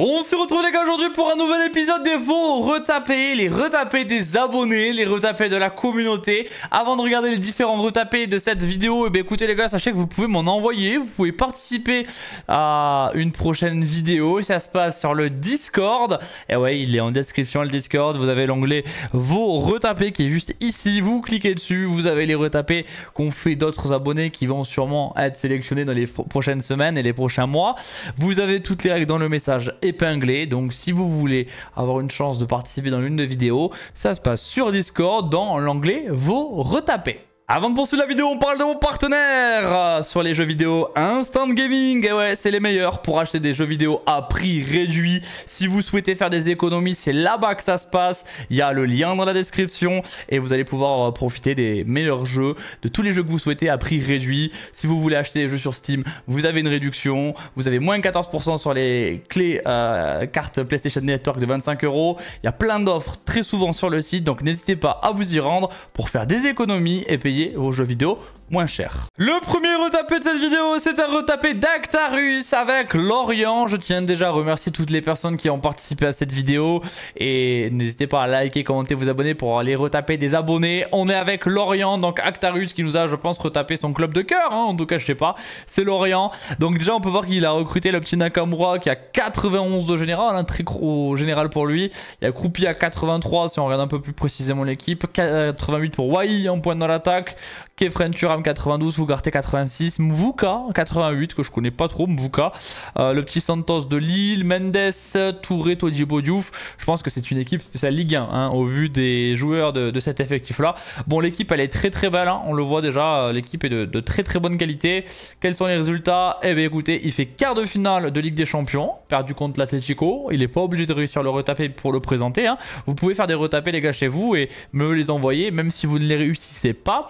On se retrouve les gars aujourd'hui pour un nouvel épisode des vos retapés, les retapés des abonnés, les retapés de la communauté. Avant de regarder les différents retapés de cette vidéo, et eh écoutez les gars, sachez que vous pouvez m'en envoyer, vous pouvez participer à une prochaine vidéo. Ça se passe sur le Discord. Et eh ouais, il est en description le Discord. Vous avez l'onglet vos retapés qui est juste ici. Vous cliquez dessus, vous avez les retapés qu'on fait d'autres abonnés qui vont sûrement être sélectionnés dans les prochaines semaines et les prochains mois. Vous avez toutes les règles dans le message épinglé. Donc si vous voulez avoir une chance de participer dans l'une de vidéos, ça se passe sur Discord dans l'anglais, vous retapez. Avant de poursuivre la vidéo, on parle de mon partenaire euh, sur les jeux vidéo Instant Gaming. Et ouais, c'est les meilleurs pour acheter des jeux vidéo à prix réduit. Si vous souhaitez faire des économies, c'est là-bas que ça se passe. Il y a le lien dans la description et vous allez pouvoir euh, profiter des meilleurs jeux, de tous les jeux que vous souhaitez à prix réduit. Si vous voulez acheter des jeux sur Steam, vous avez une réduction. Vous avez moins 14% sur les clés euh, cartes PlayStation Network de 25 euros. Il y a plein d'offres très souvent sur le site, donc n'hésitez pas à vous y rendre pour faire des économies et payer vos jeux vidéo moins cher. Le premier retapé de cette vidéo, c'est un retapé d'Actarus avec Lorient. Je tiens déjà à remercier toutes les personnes qui ont participé à cette vidéo. Et n'hésitez pas à liker, commenter, vous abonner pour aller retaper des abonnés. On est avec Lorient, donc Actarus qui nous a, je pense, retapé son club de cœur. Hein, en tout cas, je sais pas. C'est Lorient. Donc déjà, on peut voir qu'il a recruté le petit Nakamura qui a 91 de général. un hein, très gros général pour lui. Il y a croupi à 83 si on regarde un peu plus précisément l'équipe. 88 pour Wai en pointe dans l'attaque. Tura 92, vous gardez 86, Mvuka 88 que je connais pas trop, Mvuka, euh, le petit Santos de Lille, Mendes, Touré, Todibo Diouf. Je pense que c'est une équipe spéciale Ligue 1 hein, au vu des joueurs de, cet effectif là. Bon, l'équipe elle est très très belle, hein. on le voit déjà, euh, l'équipe est de, très très bonne qualité. Quels sont les résultats Eh bien écoutez, il fait quart de finale de Ligue des Champions, perdu contre l'Atletico Il n'est pas obligé de réussir le retaper pour le présenter. Hein. Vous pouvez faire des retapés les gars chez vous et me les envoyer, même si vous ne les réussissez pas.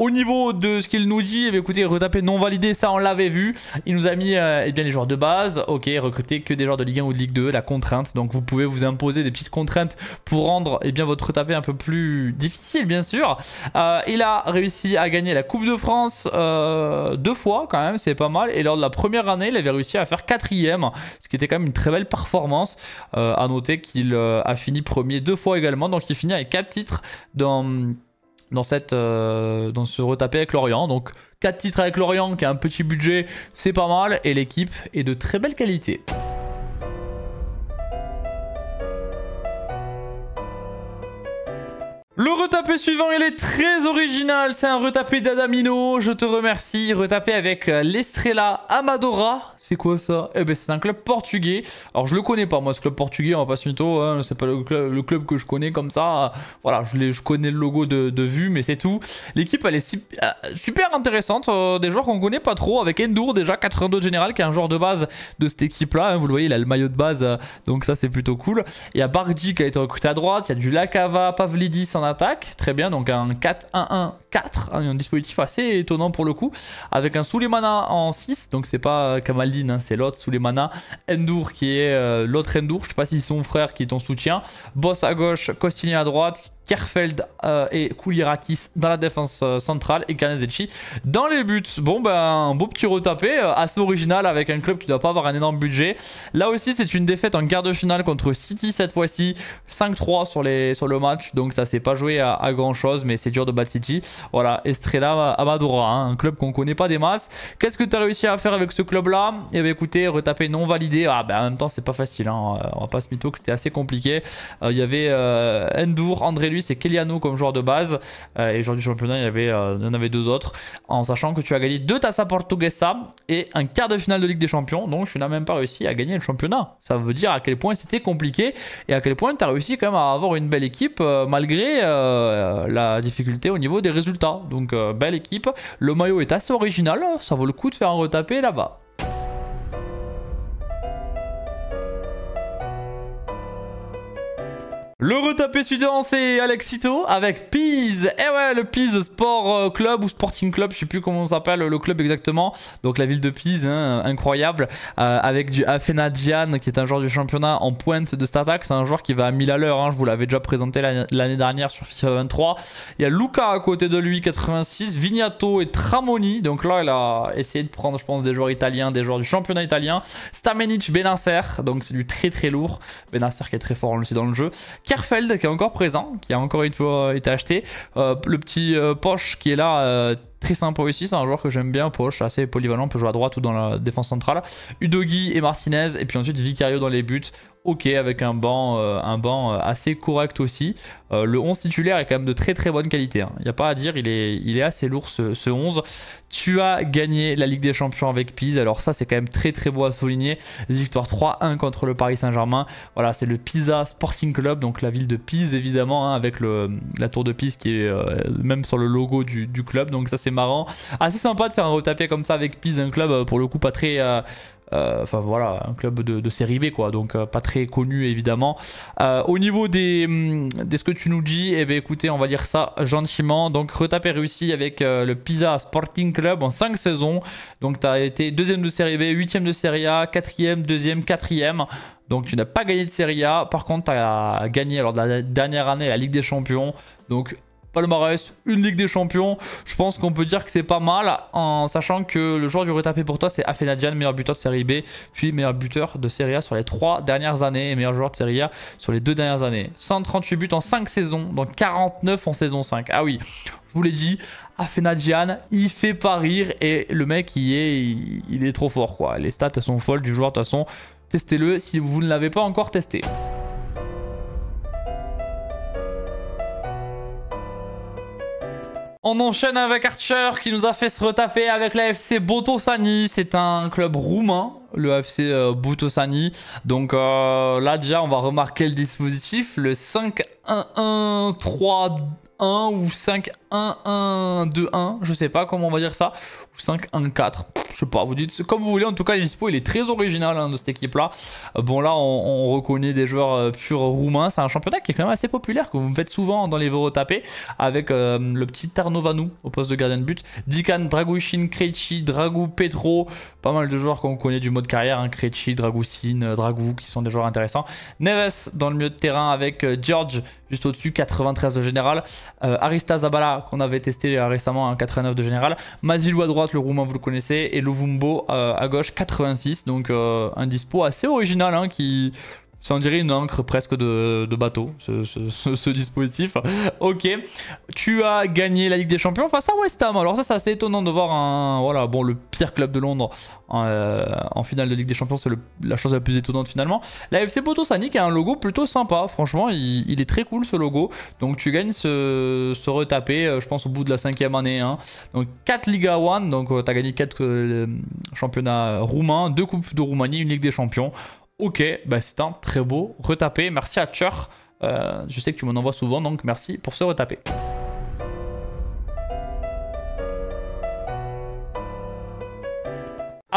Au niveau de ce qu'il nous dit, eh écoutez, retaper non validé, ça on l'avait vu. Il nous a mis euh, eh bien, les joueurs de base. Ok, recruter que des joueurs de Ligue 1 ou de Ligue 2, la contrainte. Donc vous pouvez vous imposer des petites contraintes pour rendre eh bien, votre retapé un peu plus difficile, bien sûr. Euh, il a réussi à gagner la Coupe de France euh, deux fois quand même, c'est pas mal. Et lors de la première année, il avait réussi à faire quatrième, ce qui était quand même une très belle performance. à noter qu'il a fini premier deux fois également, donc il finit avec quatre titres dans dans, cette, euh, dans ce retapé avec Lorient. Donc 4 titres avec Lorient qui a un petit budget, c'est pas mal et l'équipe est de très belle qualité. Le retapé suivant, il est très original. C'est un retapé d'Adamino. Je te remercie. Retapé avec euh, l'Estrella Amadora. C'est quoi ça Eh ben, c'est un club portugais. Alors, je le connais pas, moi, ce club portugais. On va pas se mytho. Hein. C'est pas le club, que je connais comme ça. Voilà, je, connais le logo de, vue, mais c'est tout. L'équipe, elle est euh, super intéressante. Euh, des joueurs qu'on connaît pas trop. Avec Endur, déjà, 82 de général, qui est un joueur de base de cette équipe-là. Hein. Vous le voyez, il a le maillot de base. donc, ça, c'est plutôt cool. Il y a Bardi qui a été recruté à droite. Il y a du Lacava, Pavlidis en attaque. Très bien, donc un 4-1-1-4, hein, un dispositif assez étonnant pour le coup. Avec un Suleimana en 6, donc c'est pas Kamaldine, hein, c'est l'autre Suleimana. Endur qui est euh, l'autre Endur, je sais pas si c'est son frère qui est en soutien. Boss à gauche, Costini à droite, Kerfeld euh, et Koulirakis dans la défense euh, centrale et Kanazechi dans les buts. Bon ben un beau petit retapé, euh, assez original avec un club qui doit pas avoir un énorme budget. Là aussi c'est une défaite en quart de finale contre City cette fois-ci, 5-3 sur, sur le match, donc ça s'est pas joué à, grand chose mais c'est dur de battre City. Voilà, Estrella Amadora, hein, un club qu'on connaît pas des masses. Qu'est-ce que tu as réussi à faire avec ce club là et eh bien écoutez, retapé non validé, ah ben en même temps c'est pas facile, hein. on va pas se mytho que c'était assez compliqué. Il y avait Endour, André Luis c'est Keliano comme joueur de base. Euh, et aujourd'hui du championnat, il y, avait, euh, en avait deux autres. En sachant que tu as gagné deux Tassa Portuguesa et un quart de finale de Ligue des Champions. Donc tu n'as même pas réussi à gagner le championnat. Ça veut dire à quel point c'était compliqué et à quel point tu as réussi quand même à avoir une belle équipe euh, malgré la difficulté au niveau des résultats. Donc belle équipe. Le maillot est assez original. Ça vaut le coup de faire un retapé là-bas. Le retapé suivant, c'est Alexito avec Pise. et eh ouais, le Pise Sport euh, Club ou Sporting Club, je sais plus comment on s'appelle le club exactement. Donc la ville de Pise, hein, incroyable, euh, avec du Afenadian, qui est un joueur du championnat en pointe de Statac. C'est un joueur qui va à 1000 à l'heure, hein, je vous l'avais déjà présenté l'année dernière sur FIFA 23. Il y a Luca à côté de lui, 86, Vignato et Tramoni. Donc là, il a essayé de prendre, je pense, des joueurs italiens, des joueurs du championnat italien. Stamenic, Benacer, donc c'est du très très lourd. Benacer qui est très fort, on le sait dans le jeu qui est encore présent, qui a encore une fois euh, été acheté. Euh, le petit euh, poche qui est là très sympa aussi. C'est un joueur que j'aime bien, poche, assez polyvalent, peut jouer à droite ou dans la défense centrale. Udogi et Martinez, et puis ensuite Vicario dans les buts. Ok, avec un banc, euh, un banc euh, assez correct aussi. Euh, le 11 titulaire est quand même de très très bonne qualité. Hein. Il n'y a pas à dire, il est, il est assez lourd ce, 11. Tu as gagné la Ligue des Champions avec Pise. Alors ça, c'est quand même très très beau à souligner. Victoire 3-1 contre le Paris Saint-Germain. Voilà, c'est le Pisa Sporting Club, donc la ville de Pise évidemment, hein, avec le, la tour de Pise qui est même sur le logo du club. Donc ça, c'est marrant. Assez sympa de faire un retapé comme ça avec Pisa, un club euh, pour le coup pas très... Euh, euh, enfin voilà, un club de, de, série B quoi, donc pas très connu évidemment. au niveau des, mm, des, ce que tu nous dis, et eh bien, écoutez, on va dire ça gentiment. Donc retapé réussi avec le Pisa Sporting Club en 5 saisons. Donc tu as été deuxième de série B, huitième de série A, quatrième, deuxième, quatrième. Donc tu n'as pas gagné de série A. Par contre, tu as gagné lors de la dernière année la Ligue des Champions. Donc palmarès, une Ligue des Champions. Je pense qu'on peut dire que c'est pas mal en sachant que le joueur du retapé pour toi c'est Afenadian, meilleur buteur de Série B, puis meilleur buteur de Serie A sur les 3 dernières années et meilleur joueur de Serie A sur les 2 dernières années. 138 buts en 5 saisons, donc 49 en saison 5. Ah oui, je vous l'ai dit, Afenadjian, il fait pas rire et le mec, il est, il est trop fort quoi. Les stats sont folles du joueur, de toute façon, testez-le si vous ne l'avez pas encore testé. On enchaîne avec Archer qui nous a fait se retaper avec l'AFC Botosani. C'est un club roumain, le FC euh, Donc euh, là déjà, on va remarquer le dispositif. Le 5-1-1-3 1 ou 5 1 1 2 1, je sais pas comment on va dire ça, ou 5 1 4, je sais pas, vous dites comme vous voulez. En tout cas, Dispo il est très original hein, de cette équipe là. Euh, bon là, on, reconnaît des joueurs euh, purs roumains, c'est un championnat qui est quand même assez populaire que vous faites souvent dans les vos tapés avec euh, le petit Tarnovanou au poste de gardien de but, Dikan, Dragushin, Krejci, Dragou, Petro, pas mal de joueurs qu'on connaît du mode carrière, hein, Krejci, Dragou qui sont des joueurs intéressants. Neves dans le milieu de terrain avec George juste au-dessus, 93 de général. Euh, Arista Zabala qu'on avait testé euh, récemment à 89 de général. Mazilou à droite, le roumain vous le connaissez. Et Lovumbo euh, à gauche 86. Donc un dispo assez original hein, qui ça en dirait une encre presque de, bateau, ce, dispositif. ok, tu as gagné la Ligue des Champions face à West Ham. Alors ça, c'est assez étonnant de voir un, voilà, bon, le pire club de Londres euh, en, finale de Ligue des Champions. C'est la chose la plus étonnante finalement. La FC Sanic a un logo plutôt sympa. Franchement, il, est très cool ce logo. Donc tu gagnes ce, retaper, retapé, euh, je pense, au bout de la cinquième année. Hein. Donc 4 Liga 1, donc euh, tu as gagné 4 championnats roumains, 2 Coupes de Roumanie, une Ligue des Champions. Ok, bah c'est un très beau retapé. Merci à Tchur. Euh, je sais que tu m'en envoies souvent, donc merci pour ce retapé.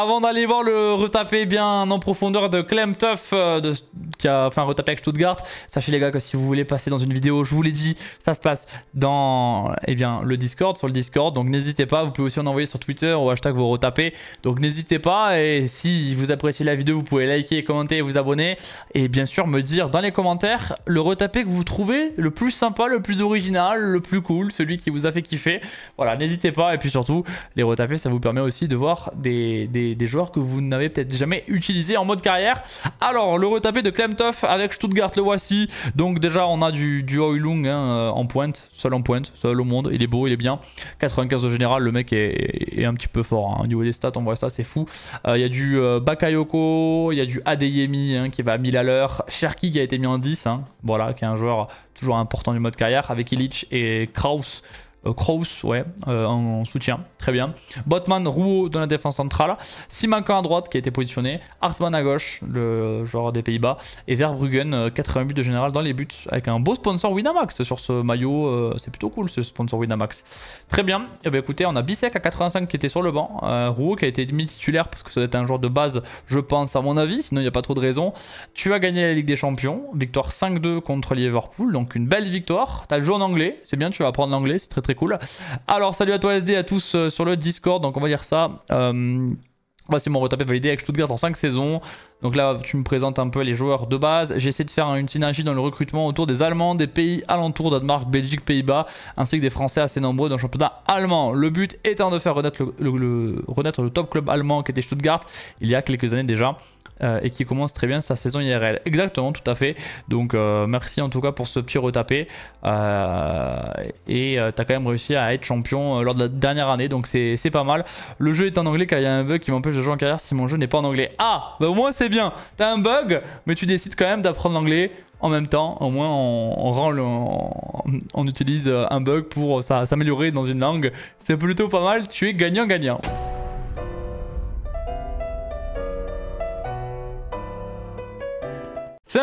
avant d'aller voir le retapé bien en profondeur de Clem Tuff, euh, de, qui a fait un retapé avec Stuttgart, sachez les gars que si vous voulez passer dans une vidéo, je vous l'ai dit, ça se passe dans eh bien, le Discord, sur le Discord. Donc n'hésitez pas, vous pouvez aussi en envoyer sur Twitter ou hashtag vos retapés. Donc n'hésitez pas et si vous appréciez la vidéo, vous pouvez liker, commenter, vous abonner. Et bien sûr me dire dans les commentaires le retapé que vous trouvez le plus sympa, le plus original, le plus cool, celui qui vous a fait kiffer. Voilà, n'hésitez pas et puis surtout, les retapés, ça vous permet aussi de voir des des, joueurs que vous n'avez peut-être jamais utilisé en mode carrière. Alors, le retapé de Klemtoff avec Stuttgart, le voici. Donc déjà, on a du, du hein, euh, en pointe, seul en pointe, seul au monde. Il est beau, il est bien. 95 au général, le mec est, un petit peu fort. Hein. Au niveau des stats, on voit ça, c'est fou. Euh, il y a du euh, Bakayoko, il y a du Adeyemi hein, qui va à 1000 à l'heure. Cherki qui a été mis en 10, voilà, qui est un joueur toujours important du mode carrière avec Illich et Kraus euh, Kraus, ouais, euh, en soutien, très bien. Botman, Rouault dans la défense centrale. Simakan à droite qui a été positionné. Hartman à gauche, le joueur des Pays-Bas. Et Verbruggen, 80 euh, buts de général dans les buts. Avec un beau sponsor Winamax sur ce maillot. c'est plutôt cool ce sponsor Winamax. Très bien. Et eh bien écoutez, on a Bissek à 85 qui était sur le banc. Euh, qui a été demi-titulaire parce que ça doit être un joueur de base, je pense, à mon avis. Sinon, il n'y a pas trop de raison. Tu as gagné la Ligue des Champions. Victoire 5-2 contre Liverpool. Donc une belle victoire. Tu as le jeu en anglais. C'est bien, tu vas apprendre l'anglais. C'est très très cool. Alors salut à toi SD, à tous euh, sur le Discord, donc on va dire ça. Euh, voici mon retapé validé avec Stuttgart en 5 saisons. Donc là, tu me présentes un peu les joueurs de base. j'essaie de faire une synergie dans le recrutement autour des Allemands, des pays alentours, Danemark, Belgique, Pays-Bas, ainsi que des Français assez nombreux dans le championnat allemand. Le but étant de faire renaître renaître le top club allemand qui était Stuttgart il y a quelques années déjà. Euh, et qui commence très bien sa saison IRL. Exactement, tout à fait. Donc euh, merci en tout cas pour ce petit retapé. Euh, et tu as quand même réussi à être champion lors de la dernière année, donc c'est pas mal. Le jeu est en anglais car il y a un bug qui m'empêche de jouer en carrière si mon jeu n'est pas en anglais. Ah, bah au moins c'est bien. T'as un bug, mais tu décides quand même d'apprendre l'anglais en même temps, au moins on, rend on, utilise un bug pour s'améliorer dans une langue. C'est plutôt pas mal, tu es gagnant-gagnant.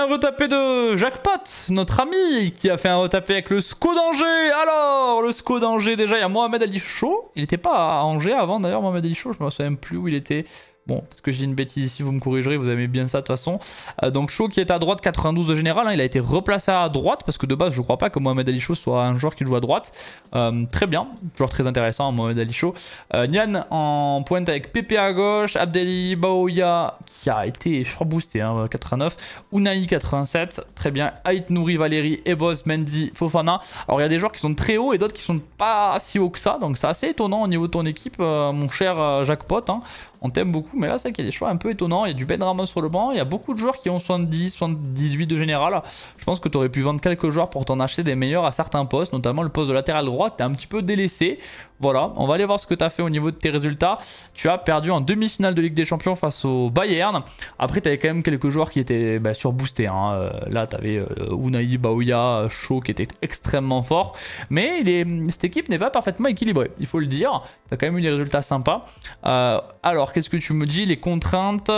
un retapé de Jackpot, notre ami, qui a fait un retapé avec le SCO d'Angers. Alors, le SCO d'Angers, déjà, il y a Mohamed Ali Chaud. Il n'était pas à Angers avant, d'ailleurs, Mohamed Ali Chaud. Je me souviens même plus où il était. Bon, parce que j'ai une bêtise ici, vous me corrigerez, vous aimez bien ça de toute façon. Euh, donc Shaw qui est à droite, 92 de général, hein, il a été replacé à droite parce que de base je ne crois pas que Mohamed Ali Shaw soit un joueur qui joue à droite. Euh, très bien, joueur très intéressant Mohamed Ali Shaw. Euh, Nian en pointe avec Pepe à gauche, Abdeli Baoya qui a été crois boosté, 89, hein, Unai 87, très bien, Ait Nouri, Valérie, Ebos, Mendy, Fofana. Alors il y a des joueurs qui sont très hauts et d'autres qui sont pas si hauts que ça, donc c'est assez étonnant au niveau de ton équipe, mon cher Jacques Pot. Hein on t'aime beaucoup, mais là c'est vrai qu'il y a des choix un peu étonnants. Il y a du Ben Ramos sur le banc, il y a beaucoup de joueurs qui ont 70, 78 de général. Je pense que tu aurais pu vendre quelques joueurs pour t'en acheter des meilleurs à certains postes, notamment le poste de latéral droit, t'es un petit peu délaissé. Voilà, on va aller voir ce que tu as fait au niveau de tes résultats. Tu as perdu en demi-finale de Ligue des Champions face au Bayern. Après, tu avais quand même quelques joueurs qui étaient bah, surboostés. Hein. Euh, là, tu avais euh, Unai Baouya, Shaw qui était extrêmement fort. Mais cette équipe n'est pas parfaitement équilibrée, il faut le dire. Tu as quand même eu des résultats sympas. Euh, alors, qu'est-ce que tu me dis Les contraintes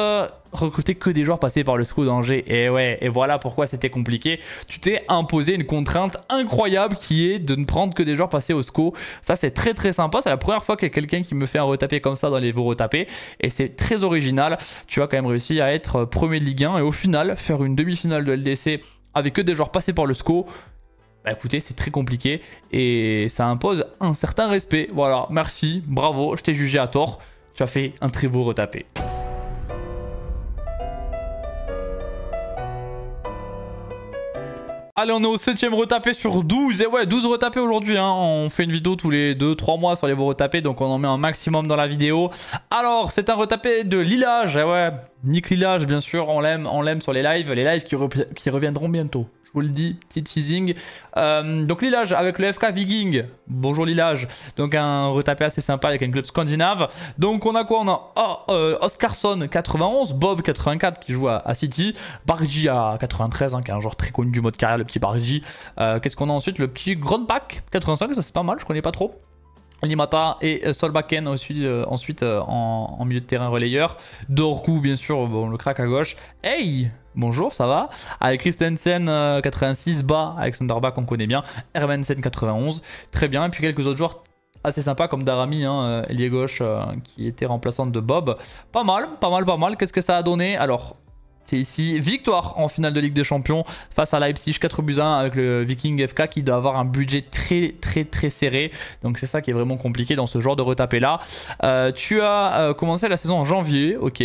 recruter que des joueurs passés par le SCO d'Angers. Et ouais, et voilà pourquoi c'était compliqué. Tu t'es imposé une contrainte incroyable qui est de ne prendre que des joueurs passés au SCO. Ça, c'est très très sympa. C'est la première fois qu'il y a quelqu'un qui me fait un retapé comme ça dans les vos retapés. Et c'est très original. Tu as quand même réussi à être premier Ligue 1 et au final, faire une demi-finale de LDC avec que des joueurs passés par le SCO. Bah écoutez, c'est très compliqué et ça impose un certain respect. Voilà, merci, bravo, je t'ai jugé à tort. Tu as fait un très beau retapé. Allez, on est au 7 retapé sur 12. Et eh ouais, 12 retapés aujourd'hui. Hein. On fait une vidéo tous les 2-3 mois sur les vos retapés. Donc on en met un maximum dans la vidéo. Alors, c'est un retapé de Lilage. Et eh ouais, Nick Lillage, bien sûr. On l'aime on l'aime sur les lives. Les lives qui reviendront bientôt vous le dis, petit teasing. Euh, donc Lillage avec le FK Viking. Bonjour Lilage. Donc un retapé assez sympa avec un club scandinave. Donc on a quoi On a euh, Oscarson 91, Bob 84 qui joue à, City, Bargy à 93 hein, qui est un joueur très connu du mode carrière, le petit Bargy. Euh, qu'est-ce qu'on a ensuite Le petit Grand Pack 85, ça c'est pas mal, je connais pas trop. Limata et euh, Solbakken aussi, euh, ensuite euh, en, milieu de terrain relayeur. Dorku, bien sûr, bon, le crack à gauche. Hey Bonjour, ça va Avec Christensen 86, bas avec Bach qu'on connaît bien, Hermansen 91, très bien. Et puis quelques autres joueurs assez sympas comme Darami, hein, gauche, qui était remplaçante de Bob. Pas mal, pas mal, pas mal. Qu'est-ce que ça a donné Alors, c'est ici. Victoire en finale de Ligue des Champions face à Leipzig, 4 buts 1 avec le Viking FK qui doit avoir un budget très très très serré. Donc c'est ça qui est vraiment compliqué dans ce genre de retaper là. Euh, tu as euh, commencé la saison en janvier, ok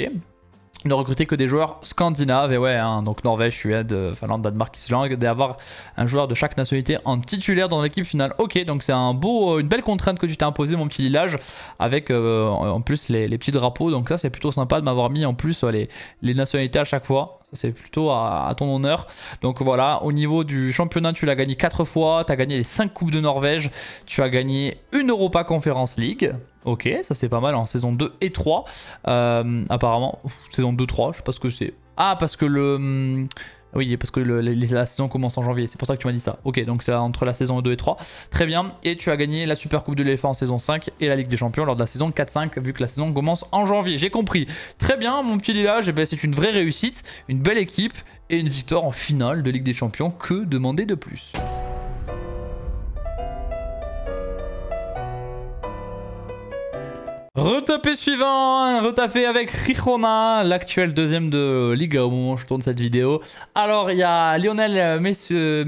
ne recruter que des joueurs scandinaves, et ouais, hein, donc Norvège, Suède, euh, Finlande, Danemark, Islande, d'avoir un joueur de chaque nationalité en titulaire dans l'équipe finale. Ok, donc c'est un beau, euh, une belle contrainte que tu t'es imposée, mon petit village, avec euh, en plus les, petits drapeaux, donc là c'est plutôt sympa de m'avoir mis en plus les, nationalités à chaque fois. Ça, c'est plutôt à, à, ton honneur. Donc voilà, au niveau du championnat, tu l'as gagné 4 fois. Tu as gagné les 5 Coupes de Norvège. Tu as gagné une Europa Conference League. Ok, ça c'est pas mal en saison 2 et 3. Euh, apparemment, saison 2-3, je sais pas ce que c'est. Ah, parce que le... Hum, oui, parce que la, saison commence en janvier, c'est pour ça que tu m'as dit ça. Ok, donc c'est entre la saison 2 et 3. Très bien, et tu as gagné la Super Coupe de l'EFA en saison 5 et la Ligue des Champions lors de la saison 4-5, vu que la saison commence en janvier. J'ai compris. Très bien, mon petit village, c'est une vraie réussite, une belle équipe et une victoire en finale de Ligue des Champions. Que demander de plus Retapé suivant, hein, retapé avec Rijona, l'actuel deuxième de Liga au moment où je tourne cette vidéo. Alors il y a Lionel euh, Messui, euh,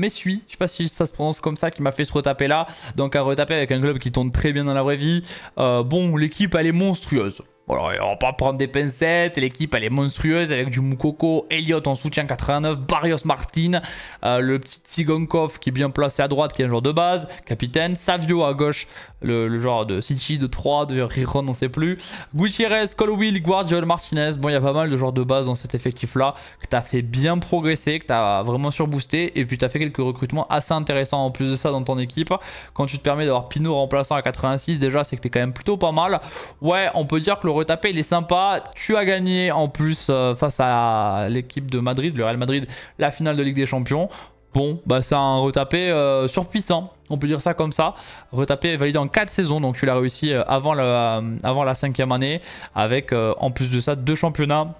je sais pas si ça se prononce comme ça, qui m'a fait ce retaper là. Donc un retapé avec un club qui tourne très bien dans la vraie vie. Euh, bon, l'équipe elle est monstrueuse on va pas prendre des pincettes. L'équipe, elle est monstrueuse avec du Moukoko, Elliot en soutien 89, Barrios Martin, euh, le petit Tsigonkov qui est bien placé à droite, qui est un joueur de base, capitaine, Savio à gauche, le, genre de City, de 3, de Riron, on sait plus, Gutierrez, Colwill, Guardiola, Martinez. Bon, il y a pas mal de joueurs de base dans cet effectif-là que tu as fait bien progresser, que tu as vraiment surboosté et puis tu as fait quelques recrutements assez intéressants en plus de ça dans ton équipe. Quand tu te permets d'avoir Pinot remplaçant à 86, déjà, c'est que tu es quand même plutôt pas mal. Ouais, on peut dire que le retaper, il est sympa. Tu as gagné en plus euh, face à l'équipe de Madrid, le Real Madrid, la finale de Ligue des Champions. Bon, bah c'est un retapé euh, surpuissant, on peut dire ça comme ça. Retapé validé en 4 saisons, donc tu l'as réussi avant, euh, avant la 5 année, avec en plus de ça deux championnats,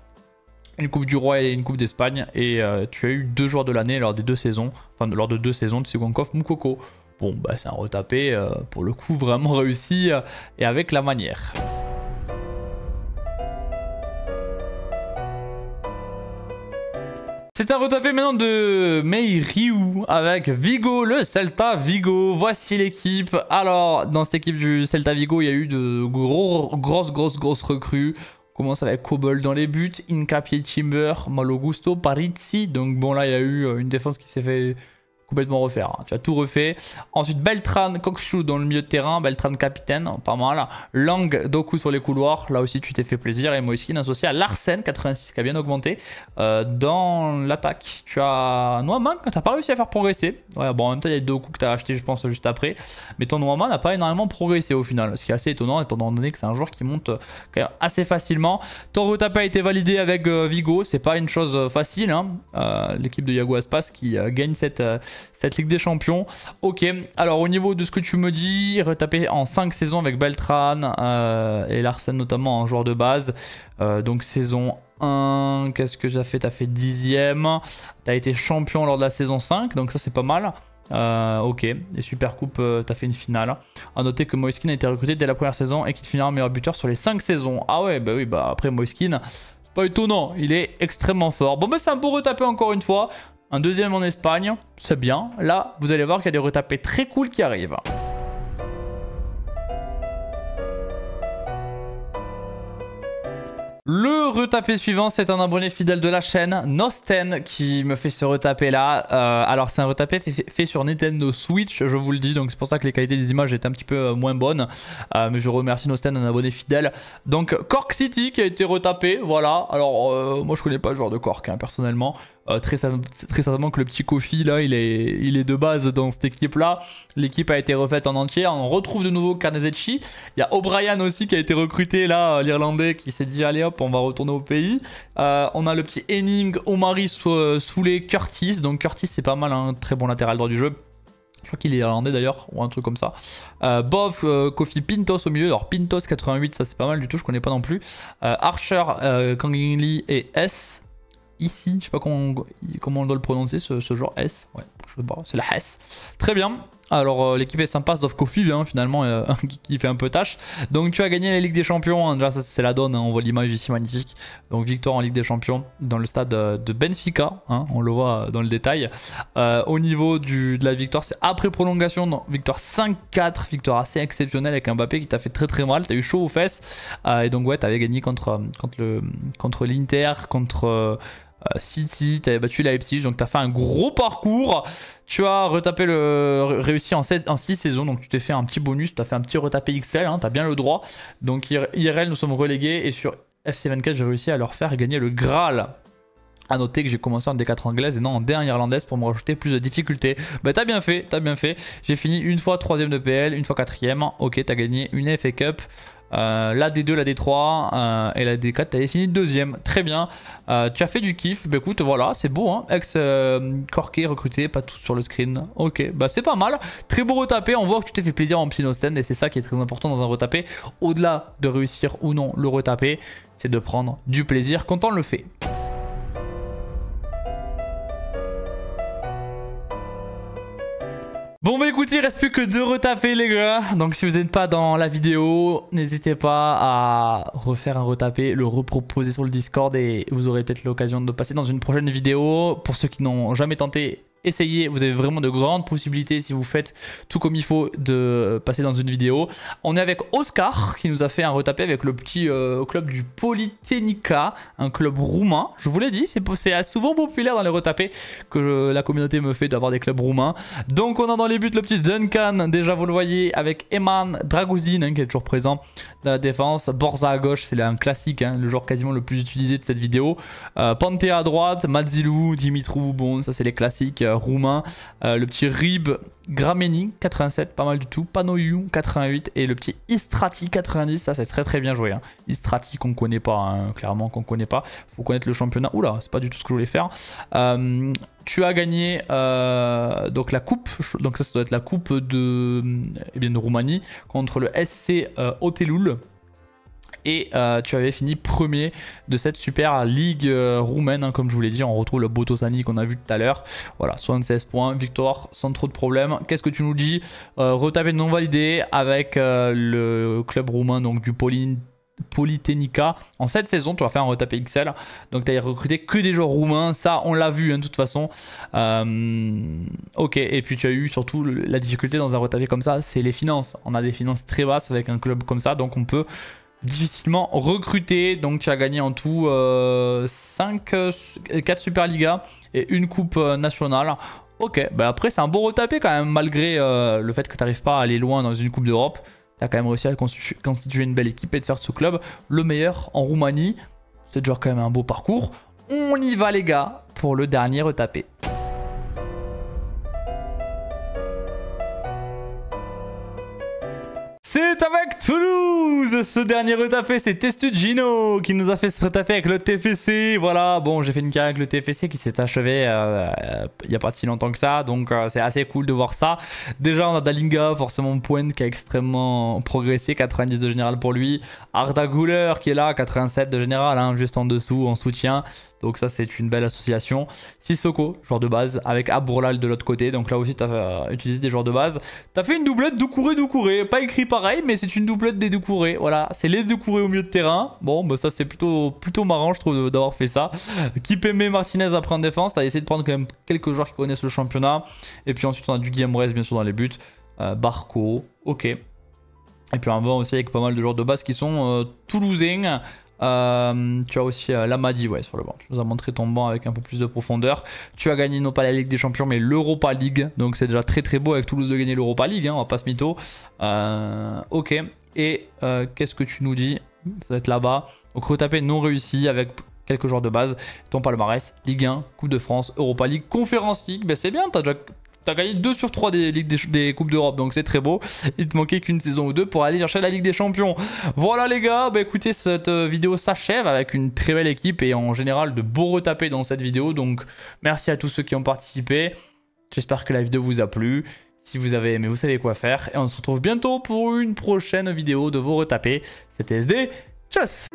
une Coupe du Roi et une Coupe d'Espagne. Et tu as eu deux joueurs de l'année lors des deux saisons, enfin lors de deux saisons de Sigonkov Mukoko. Bon, bah c'est un retapé pour le coup vraiment réussi et avec la manière. C'est un retapé maintenant de Mei Ryu avec Vigo, le Celta Vigo. Voici l'équipe. Alors, dans cette équipe du Celta Vigo, il y a eu de gros, grosses, grosses, grosses recrues. On commence avec Cobble dans les buts, Incapié Chimber, Malo Gusto, Parizzi. Donc bon, là, il y a eu une défense qui s'est fait complètement refaire. Hein. Tu as tout refait. Ensuite, Beltran, Kokshu dans le milieu de terrain. Beltran, capitaine, hein, pas mal. Lang, Doku sur les couloirs. Là aussi, tu t'es fait plaisir. Et Moiskin associé à Larsen, 86, qui a bien augmenté. Euh, dans l'attaque, tu as Noaman, que tu n'as pas réussi à faire progresser. Ouais, bon, en même temps, il y a Doku que tu as acheté, je pense, juste après. Mais ton Noaman n'a pas énormément progressé au final. Ce qui est assez étonnant, étant donné que c'est un joueur qui monte euh, assez facilement. Ton tape a été validé avec euh, Vigo. C'est pas une chose facile. Hein. L'équipe de Yago Aspas qui gagne cette cette Ligue des Champions. Ok, alors au niveau de ce que tu me dis, retaper en 5 saisons avec Beltran euh, et Larsen notamment en joueur de base. Euh, donc saison 1, qu'est-ce que j'ai fait T'as fait 10ème, t'as été champion lors de la saison 5, donc ça c'est pas mal. Euh, ok, et Super Coupe, t'as fait une finale. A noter que Moiskin a été recruté dès la première saison et qu'il finira meilleur buteur sur les 5 saisons. Ah ouais, bah oui, bah après Moiskin, pas étonnant, il est extrêmement fort. Bon bah c'est un beau retaper encore une fois, un deuxième en Espagne, c'est bien. Là, vous allez voir qu'il y a des retapés très cool qui arrivent. Le retapé suivant, c'est un abonné fidèle de la chaîne, Nosten, qui me fait ce retapé là. Euh, alors c'est un retapé fait, sur Nintendo Switch, je vous le dis, donc c'est pour ça que les qualités des images étaient un petit peu euh, moins bonnes. Euh, mais je remercie Nosten, un abonné fidèle. Donc Cork City qui a été retapé, voilà. Alors moi je connais pas le joueur de Cork hein, personnellement. Euh, très, certainement que le petit Kofi, là, il est, de base dans cette équipe-là. L'équipe a été refaite en entier. On retrouve de nouveau Karnezetchi. Il y a O'Brien aussi qui a été recruté, là, euh, l'Irlandais, qui s'est dit, allez hop, on va retourner au pays. Euh, on a le petit Henning, Omari, Soulé, Curtis. Donc Curtis, c'est pas mal, hein, très bon latéral droit du jeu. Je crois qu'il est irlandais d'ailleurs, ou un truc comme ça. Euh, Boff, Kofi Pintos au milieu. Alors Pintos 88, ça c'est pas mal du tout, je connais pas non plus. Archer, Kangin et S ici. Je sais pas comment on, doit le prononcer, ce, genre S. Ouais, je sais pas, c'est la S. Très bien. Alors, euh, l'équipe est sympa, sauf Kofi, hein, finalement, qui fait un peu tâche. Donc, tu as gagné la Ligue des Champions. Hein. Déjà, ça, c'est la donne. Hein. On voit l'image ici, magnifique. Donc, victoire en Ligue des Champions dans le stade euh, de Benfica. Hein. On le voit euh, dans le détail. au niveau du, de la victoire, c'est après prolongation. victoire 5-4. Victoire assez exceptionnelle avec un Mbappé qui t'a fait très très mal. T'as eu chaud aux fesses. et donc, ouais, t'avais gagné contre, contre l'Inter, contre. contre City, euh, as battu Leipzig, donc tu as fait un gros parcours. Tu as retapé le réussi en, 16, 6 saisons, donc tu t'es fait un petit bonus, tu as fait un petit retapé XL, hein, t'as bien le droit. Donc IRL, nous sommes relégués et sur FC24, j'ai réussi à leur faire gagner le Graal. A noter que j'ai commencé en D4 anglaise et non en D1 irlandaise pour me rajouter plus de difficultés. Bah t'as bien fait, t'as bien fait. J'ai fini une fois 3 troisième de PL, une fois 4 quatrième. Ok, t'as gagné une FA Cup. Euh, la D2, la D3 euh, et la D4, t'avais fini deuxième. Très bien. Euh, tu as fait du kiff. Bah écoute, voilà, c'est beau. Hein. ex Corqué, recruté, pas tout sur le screen. Ok, bah c'est pas mal. Très beau retapé. On voit que tu t'es fait plaisir en Pino stand et c'est ça qui est très important dans un retapé. Au-delà de réussir ou non le retapé, c'est de prendre du plaisir quand on le fait. Bon bah écoutez, il reste plus que deux retapés les gars. Donc si vous n'êtes pas dans la vidéo, n'hésitez pas à refaire un retapé, le reproposer sur le Discord et vous aurez peut-être l'occasion de passer dans une prochaine vidéo. Pour ceux qui n'ont jamais tenté essayez, vous avez vraiment de grandes possibilités si vous faites tout comme il faut de passer dans une vidéo. On est avec Oscar qui nous a fait un retapé avec le petit euh, club du Polytechnica, un club roumain. Je vous l'ai dit, c'est souvent populaire dans les retapés que la communauté me fait d'avoir des clubs roumains. Donc on a dans les buts le petit Duncan, déjà vous le voyez, avec Eman Dragozin hein, qui est toujours présent dans la défense. Borza à gauche, c'est un classique, hein, le joueur quasiment le plus utilisé de cette vidéo. Euh, à droite, Mazilou, Dimitrou, bon ça c'est les classiques euh, roumain. Euh, le petit Rib Grameni 87, pas mal du tout. Panoyu 88 et le petit Istrati 90, ça c'est très très bien joué. Hein. Istrati qu'on connaît pas, hein, clairement qu'on connaît pas. Faut connaître le championnat. Oula, c'est pas du tout ce que je voulais faire. Euh, tu as gagné donc la coupe, donc ça, doit être la coupe de, eh bien, de Roumanie contre le SC Otelul. Et euh, tu avais fini premier de cette super ligue euh, roumaine. Hein, comme je vous l'ai dit, on retrouve le Botosani qu'on a vu tout à l'heure. Voilà, 76 points, victoire sans trop de problèmes. Qu'est-ce que tu nous dis euh, Retaper non validé avec le club roumain donc du Pauline. En cette saison, tu vas faire un retapé XL. Donc, tu as recruté que des joueurs roumains. Ça, on l'a vu, hein, de toute façon. ok, et puis tu as eu surtout la difficulté dans un retapé comme ça, c'est les finances. On a des finances très basses avec un club comme ça. Donc, on peut difficilement recruté. Donc tu as gagné en tout 5, 4 Superliga et une coupe euh, nationale. Ok, bah, après c'est un beau retapé quand même, malgré euh, le fait que tu n'arrives pas à aller loin dans une Coupe d'Europe. Tu as quand même réussi à constituer une belle équipe et de faire ce club le meilleur en Roumanie. C'est déjà quand même un beau parcours. On y va les gars pour le dernier retapé. ce dernier retapé, c'est Testugino qui nous a fait ce retapé avec le TFC. Voilà, bon, j'ai fait une carrière avec le TFC qui s'est achevé euh, euh, il n'y a pas si longtemps que ça. Donc, euh, c'est assez cool de voir ça. Déjà, on a Dalinga, forcément point qui a extrêmement progressé, 90 de général pour lui. Arda Guler qui est là, 87 de général, hein, juste en dessous, en soutien. Donc ça, c'est une belle association. Sissoko, joueur de base, avec Abourlal de l'autre côté. Donc là aussi, tu as utilisé des joueurs de base. Tu as fait une doublette Doucouré-Doucouré. Pas écrit pareil, mais c'est une doublette des Doucouré voilà, c'est les deux courir au milieu de terrain. Bon, bah ça c'est plutôt, plutôt marrant, je trouve, d'avoir fait ça. Kipembe Martinez après en défense, t'as essayé de prendre quand même quelques joueurs qui connaissent le championnat. Et puis ensuite, on a du Guillaume bien sûr, dans les buts. Euh, Barco, ok. Et puis un bon aussi avec pas mal de joueurs de base qui sont euh, toulousains. Euh, tu as aussi la euh, Lamadi ouais, sur le banc. Tu nous as montré ton banc avec un peu plus de profondeur. Tu as gagné non pas la Ligue des Champions, mais l'Europa League. Donc c'est déjà très très beau avec Toulouse de gagner l'Europa League. Hein, on va pas se mytho. Euh, ok. Et qu'est-ce que tu nous dis Ça va être là-bas. Donc retaper non réussi avec quelques joueurs de base. Ton palmarès, Ligue 1, Coupe de France, Europa League, Conférence League. Ben c'est bien, t'as déjà T'as gagné 2 sur 3 des, des, des Coupes d'Europe, donc c'est très beau. Il te manquait qu'une saison ou deux pour aller chercher la Ligue des Champions. Voilà les gars, bah écoutez, cette euh, vidéo s'achève avec une très belle équipe et en général de beaux retapés dans cette vidéo. Donc merci à tous ceux qui ont participé. J'espère que la vidéo vous a plu. Si vous avez aimé, vous savez quoi faire. Et on se retrouve bientôt pour une prochaine vidéo de vos retapés. C'était SD. Tchuss